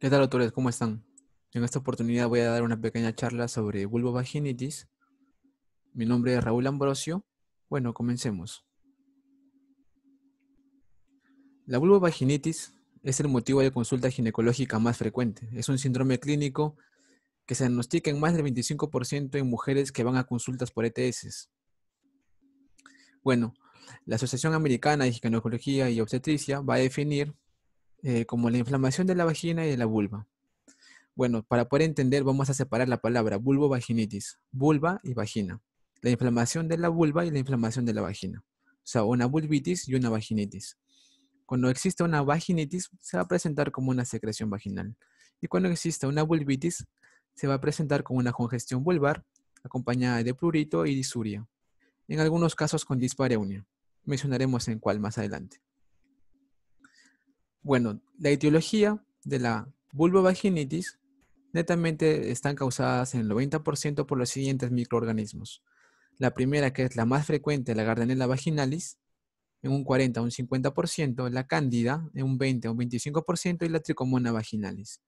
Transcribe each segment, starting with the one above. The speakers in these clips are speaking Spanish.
¿Qué tal, doctores ¿Cómo están? En esta oportunidad voy a dar una pequeña charla sobre vulvovaginitis. Mi nombre es Raúl Ambrosio. Bueno, comencemos. La vulvovaginitis es el motivo de consulta ginecológica más frecuente. Es un síndrome clínico que se diagnostica en más del 25% en mujeres que van a consultas por ETS. Bueno, la Asociación Americana de Ginecología y Obstetricia va a definir eh, como la inflamación de la vagina y de la vulva. Bueno, para poder entender vamos a separar la palabra vulvovaginitis, vulva y vagina. La inflamación de la vulva y la inflamación de la vagina. O sea, una vulvitis y una vaginitis. Cuando existe una vaginitis, se va a presentar como una secreción vaginal. Y cuando existe una vulvitis, se va a presentar como una congestión vulvar acompañada de prurito y disuria. En algunos casos con dispareunia. Mencionaremos en cuál más adelante. Bueno, la etiología de la vulvovaginitis netamente están causadas en el 90% por los siguientes microorganismos. La primera, que es la más frecuente, la gardenella vaginalis, en un 40 a un 50%, la cándida en un 20 a un 25% y la tricomona vaginalis.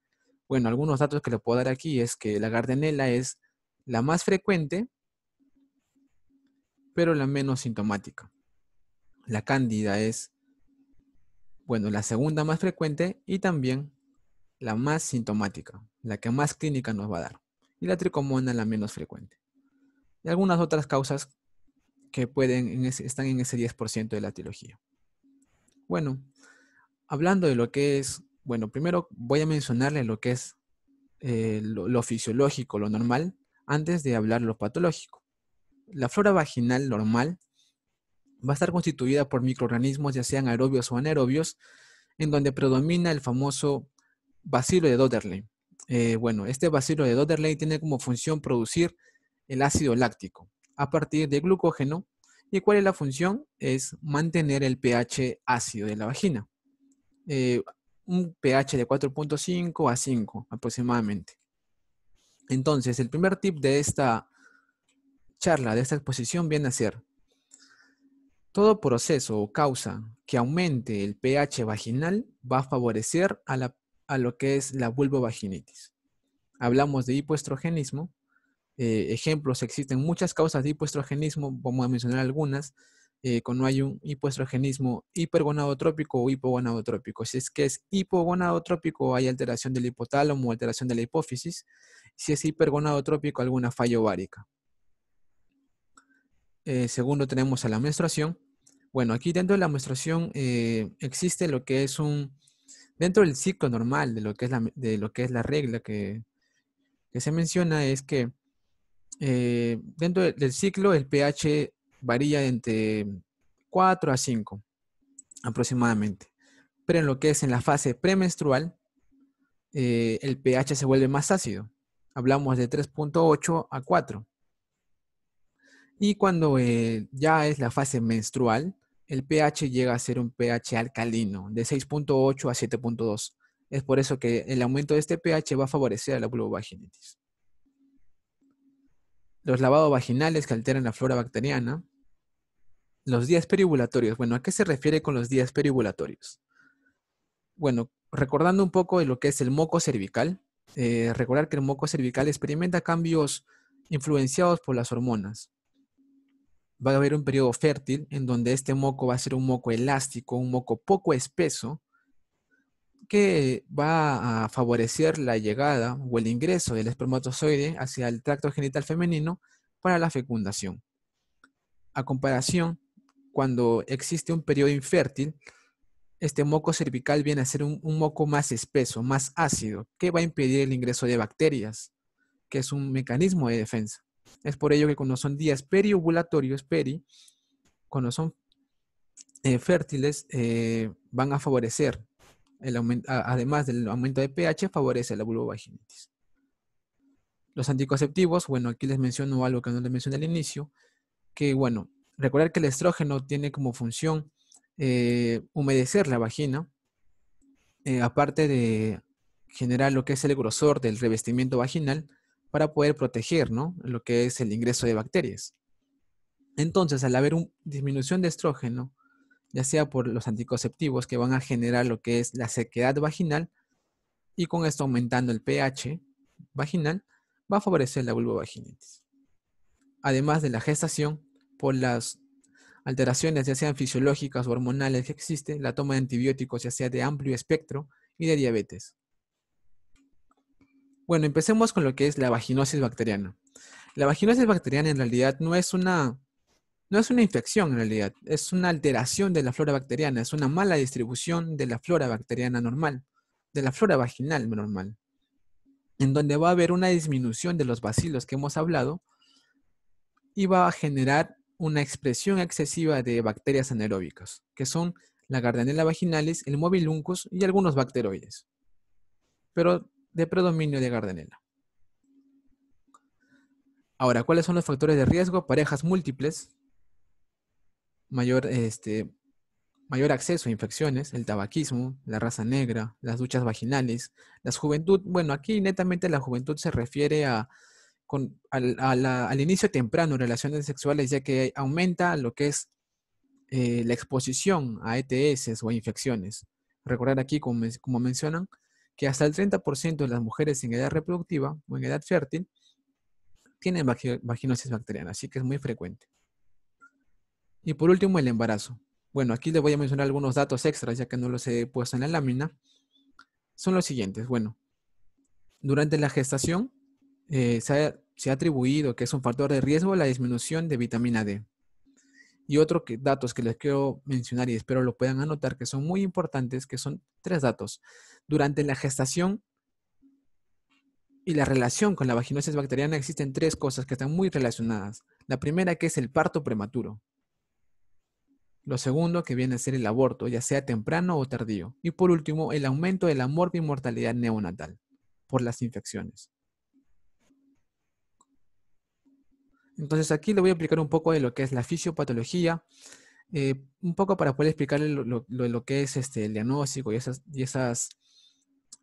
Bueno, algunos datos que le puedo dar aquí es que la gardenella es la más frecuente, pero la menos sintomática. La cándida es bueno, la segunda más frecuente y también la más sintomática, la que más clínica nos va a dar. Y la tricomona la menos frecuente. Y algunas otras causas que pueden están en ese 10% de la etiología. Bueno, hablando de lo que es, bueno, primero voy a mencionarle lo que es eh, lo, lo fisiológico, lo normal, antes de hablar lo patológico. La flora vaginal normal va a estar constituida por microorganismos, ya sean aerobios o anaerobios, en donde predomina el famoso bacilo de Dodderley. Eh, bueno, este bacilo de Dodderley tiene como función producir el ácido láctico a partir de glucógeno. ¿Y cuál es la función? Es mantener el pH ácido de la vagina. Eh, un pH de 4.5 a 5 aproximadamente. Entonces, el primer tip de esta charla, de esta exposición, viene a ser todo proceso o causa que aumente el pH vaginal va a favorecer a, lo que es la vulvovaginitis. Hablamos de hipoestrogenismo. Eh, ejemplos, existen muchas causas de hipoestrogenismo, vamos a mencionar algunas. Eh, cuando hay un hipoestrogenismo hipergonadotrópico o hipogonadotrópico. Si es que es hipogonadotrópico, hay alteración del hipotálamo o alteración de la hipófisis. Si es hipergonadotrópico, alguna falla ovárica. Eh, segundo, tenemos a la menstruación. Bueno, aquí dentro de la menstruación eh, existe lo que es un, dentro del ciclo normal de lo que es la, de lo que es la regla que, se menciona, es que eh, dentro del ciclo el pH varía entre 4 a 5 aproximadamente. Pero en lo que es en la fase premenstrual, el pH se vuelve más ácido. Hablamos de 3.8 a 4. Y cuando eh, ya es la fase menstrual, el pH llega a ser un pH alcalino, de 6.8 a 7.2. Es por eso que el aumento de este pH va a favorecer a la vulvovaginitis. Los lavados vaginales que alteran la flora bacteriana. Los días perivulatorios. Bueno, ¿a qué se refiere con los días perivulatorios? Bueno, recordando un poco de lo que es el moco cervical, eh, recordar que el moco cervical experimenta cambios influenciados por las hormonas va a haber un periodo fértil en donde este moco va a ser un moco elástico, un moco poco espeso, que va a favorecer la llegada o el ingreso del espermatozoide hacia el tracto genital femenino para la fecundación. A comparación, cuando existe un periodo infértil, este moco cervical viene a ser un, un moco más espeso, más ácido, que va a impedir el ingreso de bacterias, que es un mecanismo de defensa. Es por ello que cuando son días periovulatorios, peri, cuando son eh, fértiles, eh, van a favorecer, el además del aumento de pH, favorece la vulvovaginitis. Los anticonceptivos, bueno, aquí les menciono algo que no les mencioné al inicio, que bueno, recordar que el estrógeno tiene como función eh, humedecer la vagina, aparte de generar lo que es el grosor del revestimiento vaginal, para poder proteger ¿no? lo que es el ingreso de bacterias. Entonces, al haber una disminución de estrógeno, ya sea por los anticonceptivos que van a generar lo que es la sequedad vaginal, y con esto aumentando el pH vaginal, va a favorecer la vulvovaginitis. Además de la gestación, por las alteraciones ya sean fisiológicas o hormonales que existen, la toma de antibióticos ya sea de amplio espectro y de diabetes. Bueno, empecemos con lo que es la vaginosis bacteriana. La vaginosis bacteriana en realidad no es una, no es una infección, en realidad, es una alteración de la flora bacteriana, es una mala distribución de la flora bacteriana normal, de la flora vaginal normal, en donde va a haber una disminución de los bacilos que hemos hablado y va a generar una expresión excesiva de bacterias anaeróbicas, que son la Gardnerella vaginalis, el Mobiluncus y algunos bacteroides. Pero de predominio de Gardenella. Ahora, ¿cuáles son los factores de riesgo? Parejas múltiples, mayor, este, mayor acceso a infecciones, el tabaquismo, la raza negra, las duchas vaginales, la juventud. Bueno, aquí netamente la juventud se refiere a, al, inicio temprano relaciones sexuales, ya que aumenta lo que es eh, la exposición a ETS o a infecciones. Recordar aquí, como mencionan, que hasta el 30% de las mujeres en edad reproductiva o en edad fértil tienen vaginosis bacteriana, así que es muy frecuente. Y por último, el embarazo. Bueno, aquí les voy a mencionar algunos datos extras, ya que no los he puesto en la lámina. Son los siguientes. Bueno, durante la gestación eh, se, ha, atribuido que es un factor de riesgo la disminución de vitamina D. Y otro datos que les quiero mencionar y espero lo puedan anotar, que son muy importantes, que son tres datos. Durante la gestación y la relación con la vaginosis bacteriana existen tres cosas que están muy relacionadas. La primera que es el parto prematuro. Lo segundo que viene a ser el aborto, ya sea temprano o tardío. Y por último, el aumento de la morbimortalidad neonatal por las infecciones. Entonces aquí le voy a explicar un poco de lo que es la fisiopatología, eh, un poco para poder explicarle lo, que es este, el diagnóstico y esas, y esas,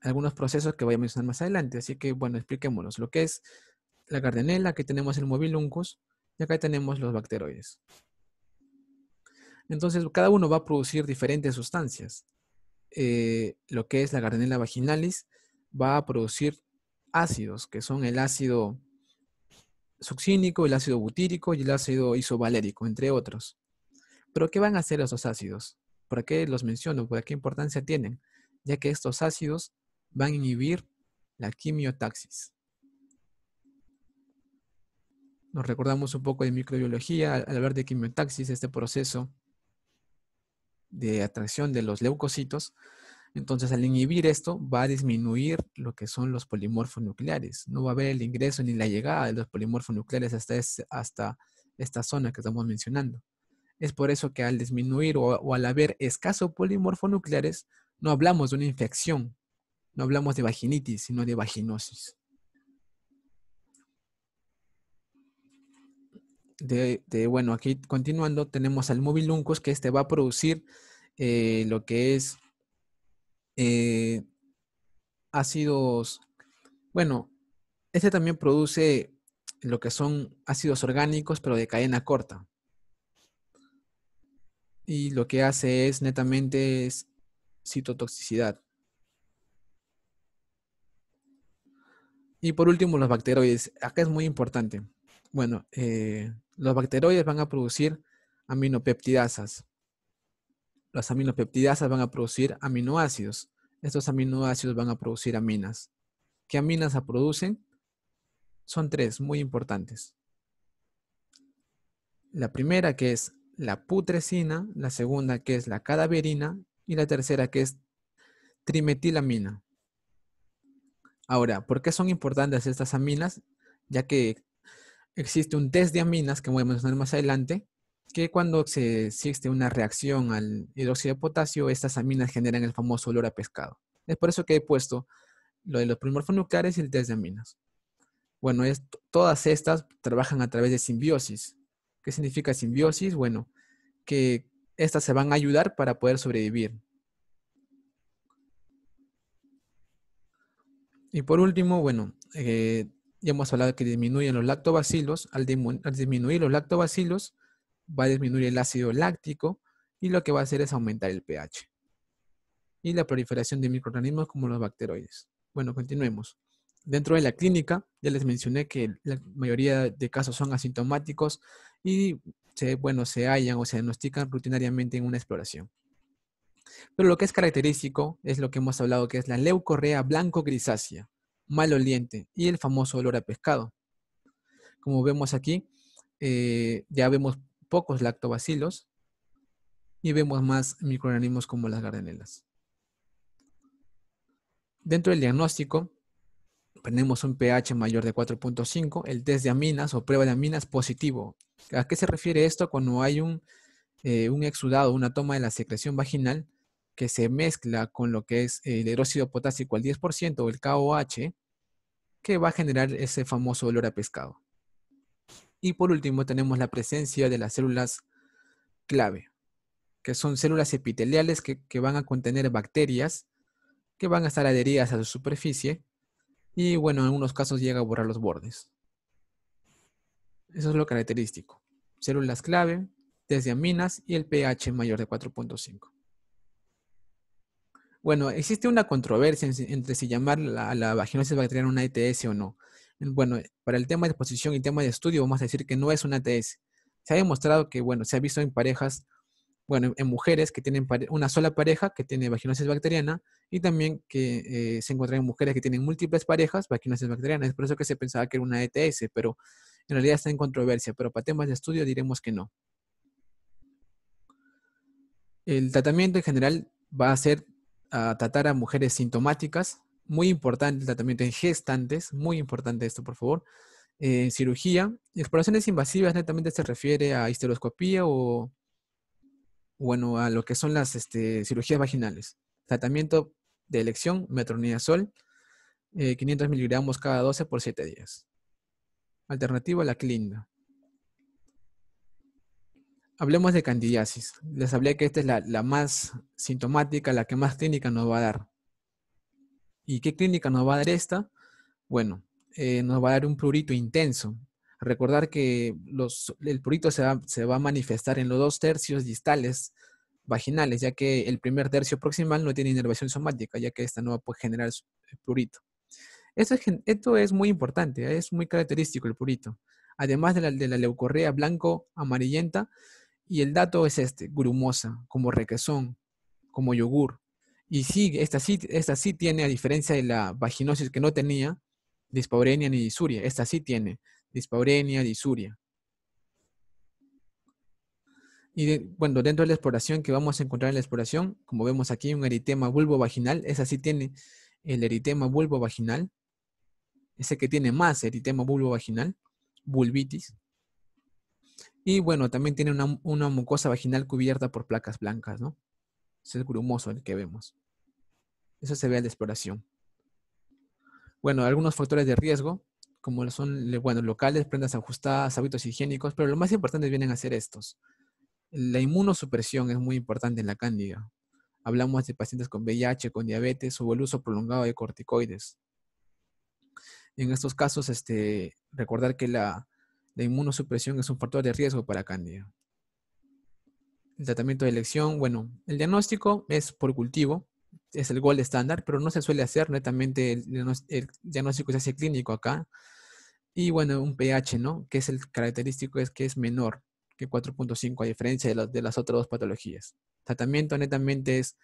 algunos procesos que voy a mencionar más adelante. Así que bueno, expliquémonos lo que es la gardenela, aquí tenemos el mobiluncus y acá tenemos los bacteroides. Entonces cada uno va a producir diferentes sustancias. Eh, lo que es la gardenela vaginalis va a producir ácidos, que son el ácido succínico, el ácido butírico y el ácido isovalérico, entre otros. Pero ¿qué van a hacer esos ácidos? ¿Por qué los menciono? ¿Por qué importancia tienen? Ya que estos ácidos van a inhibir la quimiotaxis. Nos recordamos un poco de microbiología al hablar de quimiotaxis, este proceso de atracción de los leucocitos, entonces, al inhibir esto, va a disminuir lo que son los polimorfos nucleares. No va a haber el ingreso ni la llegada de los polimorfos nucleares hasta, esta zona que estamos mencionando. Es por eso que al disminuir o, al haber escaso polimorfos nucleares, no hablamos de una infección, no hablamos de vaginitis, sino de vaginosis. De, bueno, aquí continuando, tenemos al moviluncus, que este va a producir eh, lo que es eh, ácidos, bueno, este también produce lo que son ácidos orgánicos, pero de cadena corta. Y lo que hace es netamente es citotoxicidad. Y por último, los bacteroides. Acá es muy importante. Bueno, eh, los bacteroides van a producir aminopeptidasas. Las aminopeptidasas van a producir aminoácidos. Estos aminoácidos van a producir aminas. ¿Qué aminas se producen? Son tres muy importantes. La primera que es la putrescina, la segunda que es la cadaverina y la tercera que es trimetilamina. Ahora, ¿por qué son importantes estas aminas? Ya que existe un test de aminas que voy a mencionar más adelante que cuando se, existe una reacción al hidróxido de potasio, estas aminas generan el famoso olor a pescado. Es por eso que he puesto lo de los polimorfos y el test de aminas. Bueno, es, todas estas trabajan a través de simbiosis. ¿Qué significa simbiosis? Bueno, que estas se van a ayudar para poder sobrevivir. Y por último, bueno, eh, ya hemos hablado que disminuyen los lactobacilos. al disminuir los lactobacilos, va a disminuir el ácido láctico y lo que va a hacer es aumentar el pH. Y la proliferación de microorganismos como los bacteroides. Bueno, continuemos. Dentro de la clínica, ya les mencioné que la mayoría de casos son asintomáticos y se, bueno, se hallan o se diagnostican rutinariamente en una exploración. Pero lo que es característico es lo que hemos hablado, que es la leucorrea blanco-grisácea, maloliente y el famoso olor a pescado. Como vemos aquí, eh, ya vemos pocos lactobacilos y vemos más microorganismos como las gardenelas. Dentro del diagnóstico, tenemos un pH mayor de 4.5, el test de aminas o prueba de aminas positivo. ¿A qué se refiere esto cuando hay un, eh, un exudado, una toma de la secreción vaginal que se mezcla con lo que es el hidróxido potásico al 10% o el KOH, que va a generar ese famoso olor a pescado? Y por último tenemos la presencia de las células clave, que son células epiteliales que, van a contener bacterias que van a estar adheridas a su superficie y bueno, en algunos casos llega a borrar los bordes. Eso es lo característico. Células clave, aminas y el pH mayor de 4.5. Bueno, existe una controversia entre si llamar a la, la vaginosis bacteriana una ETS o no bueno, eh, para el tema de exposición y tema de estudio, vamos a decir que no es una ETS. Se ha demostrado que, bueno, se ha visto en parejas, bueno, en mujeres que tienen una sola pareja que tiene vaginosis bacteriana y también que eh, se encuentra en mujeres que tienen múltiples parejas vaginosis bacteriana. Es por eso que se pensaba que era una ETS, pero en realidad está en controversia. Pero para temas de estudio diremos que no. El tratamiento en general va a ser a tratar a mujeres sintomáticas muy importante el tratamiento en gestantes, muy importante esto, por favor. Eh, en cirugía, exploraciones invasivas netamente se refiere a histeroscopía o, bueno, a lo que son las este, cirugías vaginales. Tratamiento de elección, metronidazol, 500 eh, miligramos cada 12 por 7 días. Alternativa la clinda. Hablemos de candidiasis. Les hablé que esta es la, la más sintomática, la que más clínica nos va a dar. ¿Y qué clínica nos va a dar esta? Bueno, eh, nos va a dar un prurito intenso. Recordar que el prurito se va, a manifestar en los dos tercios distales vaginales, ya que el primer tercio proximal no tiene inervación somática, ya que esta no va a generar eh, prurito. Esto es, esto es muy importante, ¿eh? es muy característico el prurito. Además de la, de la leucorrea blanco-amarillenta, y el dato es este, grumosa, como requesón, como yogur, y sí, esta sí, sí tiene, a diferencia de la vaginosis que no tenía, dispaurenia ni disuria. Esta sí tiene dispaurenia, disuria. Y bueno, dentro de la exploración que vamos a encontrar en la exploración, como vemos aquí, un eritema vaginal. Esa sí tiene el eritema vaginal. Ese que tiene más eritema vaginal, vulvitis. Y bueno, también tiene una mucosa vaginal cubierta por placas blancas, ¿no? es grumoso el que vemos. Eso se ve en la exploración. Bueno, algunos factores de riesgo, como son bueno, locales, prendas ajustadas, hábitos higiénicos, pero lo más importante vienen a ser estos. La inmunosupresión es muy importante en la cándida. Hablamos de pacientes con VIH, con diabetes o el uso prolongado de corticoides. En estos casos, este, recordar que la, la inmunosupresión es un factor de riesgo para cándida el tratamiento de elección, bueno, el diagnóstico es por cultivo, es el gol estándar, pero no se suele hacer netamente el, diagnóstico se hace clínico acá. Y bueno, un pH, ¿no? Que es el característico es que es menor que 4.5 a diferencia de, las otras dos patologías. Tratamiento netamente es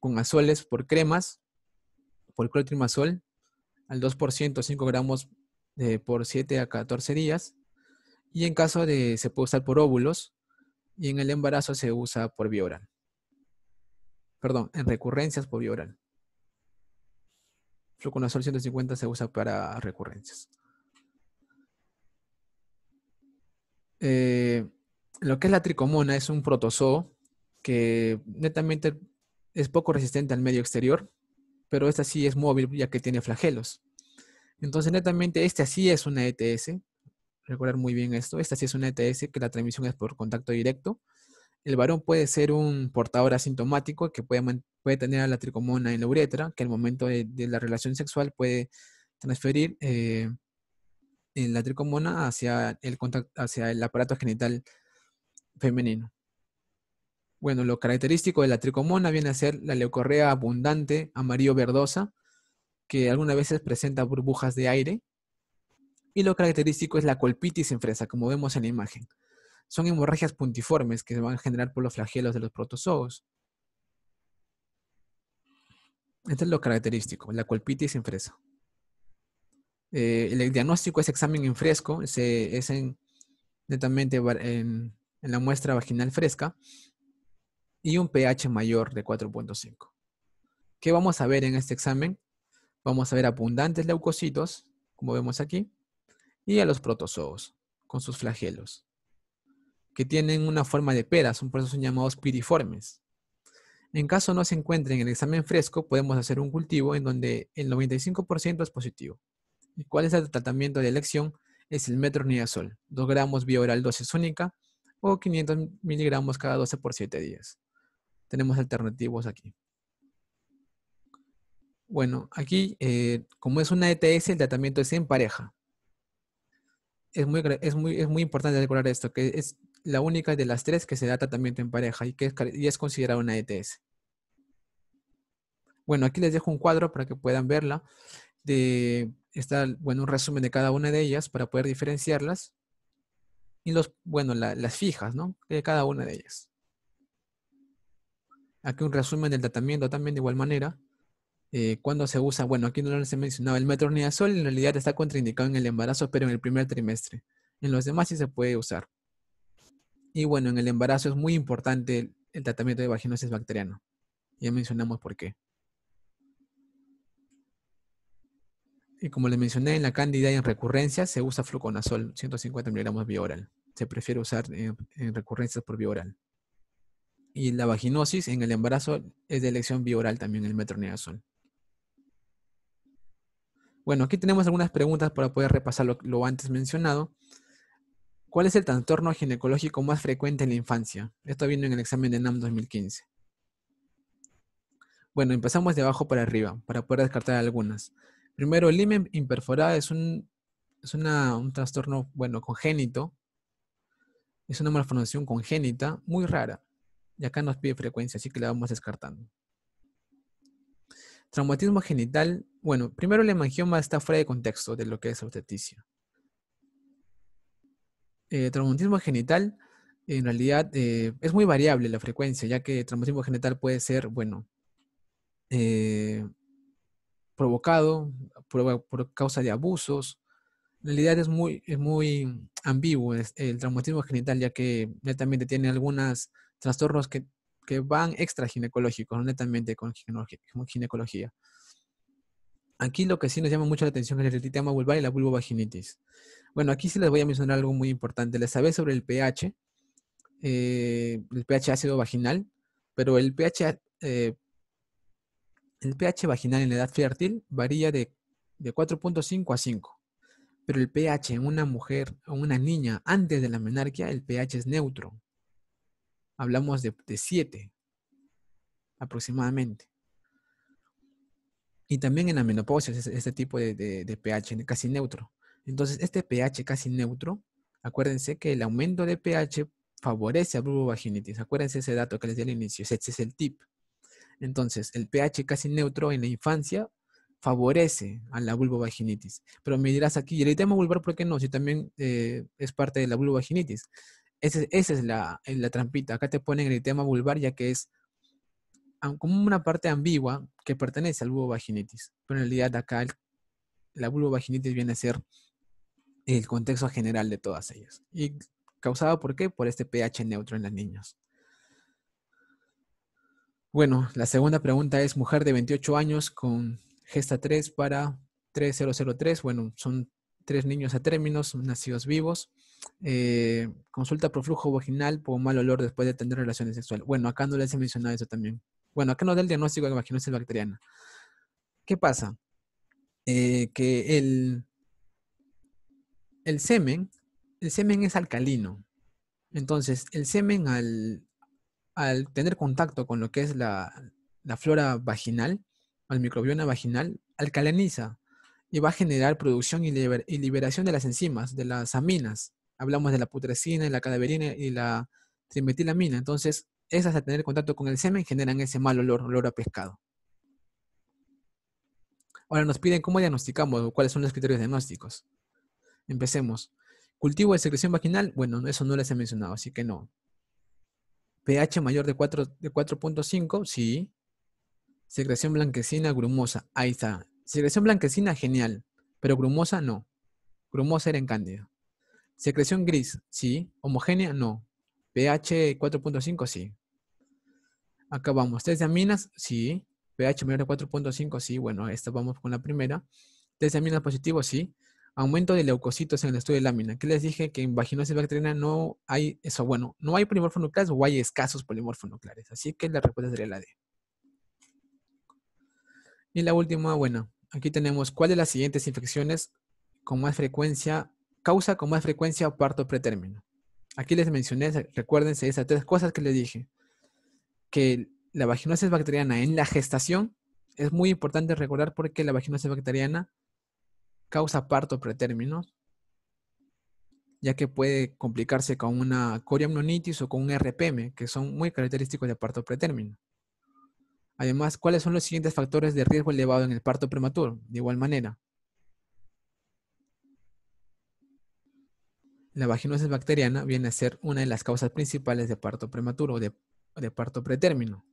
con azoles por cremas, por clotrimazol, al 2%, 5 gramos eh, por 7 a 14 días. Y en caso de, se puede usar por óvulos, y en el embarazo se usa por vía Perdón, en recurrencias por vía oral. Fluconazol 150 se usa para recurrencias. Eh, lo que es la tricomona es un protozoo que netamente es poco resistente al medio exterior, pero esta sí es móvil ya que tiene flagelos. Entonces netamente este sí es una ETS recordar muy bien esto. Esta sí es una ETS que la transmisión es por contacto directo. El varón puede ser un portador asintomático que puede, puede tener a la tricomona en la uretra, que al momento de, la relación sexual puede transferir eh, en la tricomona hacia el, hacia el aparato genital femenino. Bueno, lo característico de la tricomona viene a ser la leucorrea abundante, amarillo verdosa, que algunas veces presenta burbujas de aire y lo característico es la colpitis en fresa, como vemos en la imagen. Son hemorragias puntiformes que se van a generar por los flagelos de los protozoos. Esto es lo característico, la colpitis infresa. fresa. Eh, el diagnóstico es examen en fresco, es en, netamente en, en la muestra vaginal fresca y un pH mayor de 4.5. ¿Qué vamos a ver en este examen? Vamos a ver abundantes leucocitos, como vemos aquí, y a los protozoos, con sus flagelos, que tienen una forma de pera, son por eso llamados piriformes. En caso no se encuentre en el examen fresco, podemos hacer un cultivo en donde el 95% es positivo. ¿Y cuál es el tratamiento de elección? Es el metronidazol, 2 gramos vía oral dosis única o 500 miligramos cada 12 por 7 días. Tenemos alternativos aquí. Bueno, aquí, eh, como es una ETS, el tratamiento es en pareja es muy, es muy, es muy importante recordar esto, que es la única de las tres que se da tratamiento en pareja y que es, considerada una ETS. Bueno, aquí les dejo un cuadro para que puedan verla. De, está, bueno, un resumen de cada una de ellas para poder diferenciarlas. Y los, bueno, las fijas, ¿no? De cada una de ellas. Aquí un resumen del tratamiento también de igual manera. Cuando eh, cuándo se usa, bueno, aquí no les he mencionado, el metronidazol en realidad está contraindicado en el embarazo, pero en el primer trimestre. En los demás sí se puede usar. Y bueno, en el embarazo es muy importante el, tratamiento de vaginosis bacteriana. Ya mencionamos por qué. Y como les mencioné, en la cándida y en recurrencia se usa fluconazol, 150 miligramos vía oral. Se prefiere usar en, recurrencias por vía oral. Y la vaginosis en el embarazo es de elección vía oral también el metronidazol. Bueno, aquí tenemos algunas preguntas para poder repasar lo, antes mencionado. ¿Cuál es el trastorno ginecológico más frecuente en la infancia? Esto viene en el examen de NAM 2015. Bueno, empezamos de abajo para arriba para poder descartar algunas. Primero, el imperforada imperforado es un, trastorno, bueno, congénito. Es una malformación congénita muy rara. Y acá nos pide frecuencia, así que la vamos descartando. Traumatismo genital bueno, primero la hemangioma está fuera de contexto de lo que es obstetricia. Eh, traumatismo genital, en realidad, eh, es muy variable la frecuencia, ya que el traumatismo genital puede ser, bueno, eh, provocado por, causa de abusos. En realidad es muy, muy ambiguo el traumatismo genital, ya que netamente tiene algunos trastornos que, que van extra ginecológicos, netamente con ginecología. Aquí lo que sí nos llama mucho la atención es el eritema vulvar y la vulvovaginitis. Bueno, aquí sí les voy a mencionar algo muy importante. Les sabéis sobre el pH, eh, el pH ácido vaginal, pero el pH, eh, el pH vaginal en la edad fértil varía de, 4.5 a 5. Pero el pH en una mujer o una niña antes de la menarquia, el pH es neutro. Hablamos de, de 7 aproximadamente. Y también en la menopausia es este tipo de, pH casi neutro. Entonces, este pH casi neutro, acuérdense que el aumento de pH favorece a vulvovaginitis. Acuérdense ese dato que les di al inicio, ese es el tip. Entonces, el pH casi neutro en la infancia favorece a la vulvovaginitis. Pero me dirás aquí, ¿y el tema vulvar por qué no? Si también eh, es parte de la vulvovaginitis. esa es la, la trampita. Acá te ponen el tema vulvar ya que es como una parte ambigua que pertenece al vulvovaginitis. Pero en realidad acá la vulvovaginitis viene a ser el contexto general de todas ellas. ¿Y causada por qué? Por este pH neutro en las niñas. Bueno, la segunda pregunta es mujer de 28 años con gesta 3 para 3003. Bueno, son tres niños a términos, nacidos vivos. Eh, consulta por flujo vaginal por mal olor después de tener relaciones sexuales. Bueno, acá no les he mencionado eso también. Bueno, acá no da el diagnóstico de la vaginosis bacteriana. ¿Qué pasa? Eh, que el, el semen, el semen es alcalino. Entonces, el semen al, tener contacto con lo que es la, flora vaginal, al microbioma vaginal, alcaliniza y va a generar producción y, y, liberación de las enzimas, de las aminas. Hablamos de la putrescina, la cadaverina y la trimetilamina. Entonces, esas al tener contacto con el semen generan ese mal olor, olor a pescado. Ahora nos piden cómo diagnosticamos o cuáles son los criterios diagnósticos. Empecemos. Cultivo de secreción vaginal, bueno, eso no les he mencionado, así que no. pH mayor de 4.5, de sí. Secreción blanquecina, grumosa, ahí está. Secreción blanquecina, genial, pero grumosa no. Grumosa era en cándida. Secreción gris, sí. Homogénea, no pH 4.5, sí. Acá vamos. Test de aminas, sí. pH menor de 4.5, sí. Bueno, esta vamos con la primera. Test de aminas positivo, sí. Aumento de leucocitos en el estudio de lámina. ¿Qué les dije? Que en vaginosis bacteriana no hay eso. Bueno, no hay nucleares o hay escasos nucleares. Así que la respuesta sería la D. Y la última, bueno, aquí tenemos cuál de las siguientes infecciones con más frecuencia, causa con más frecuencia parto pretérmino. Aquí les mencioné, recuérdense esas tres cosas que les dije. Que la vaginosis bacteriana en la gestación es muy importante recordar porque la vaginosis bacteriana causa parto pretérmino, ya que puede complicarse con una coriamnonitis o con un RPM, que son muy característicos de parto pretérmino. Además, ¿cuáles son los siguientes factores de riesgo elevado en el parto prematuro? De igual manera, La vaginosis bacteriana viene a ser una de las causas principales de parto prematuro o de, parto pretérmino.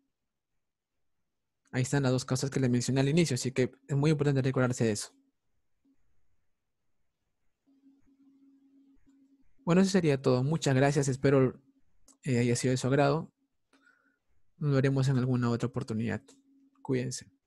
Ahí están las dos causas que les mencioné al inicio, así que es muy importante recordarse de eso. Bueno, eso sería todo. Muchas gracias. Espero eh, haya sido de su agrado. Nos veremos en alguna otra oportunidad. Cuídense.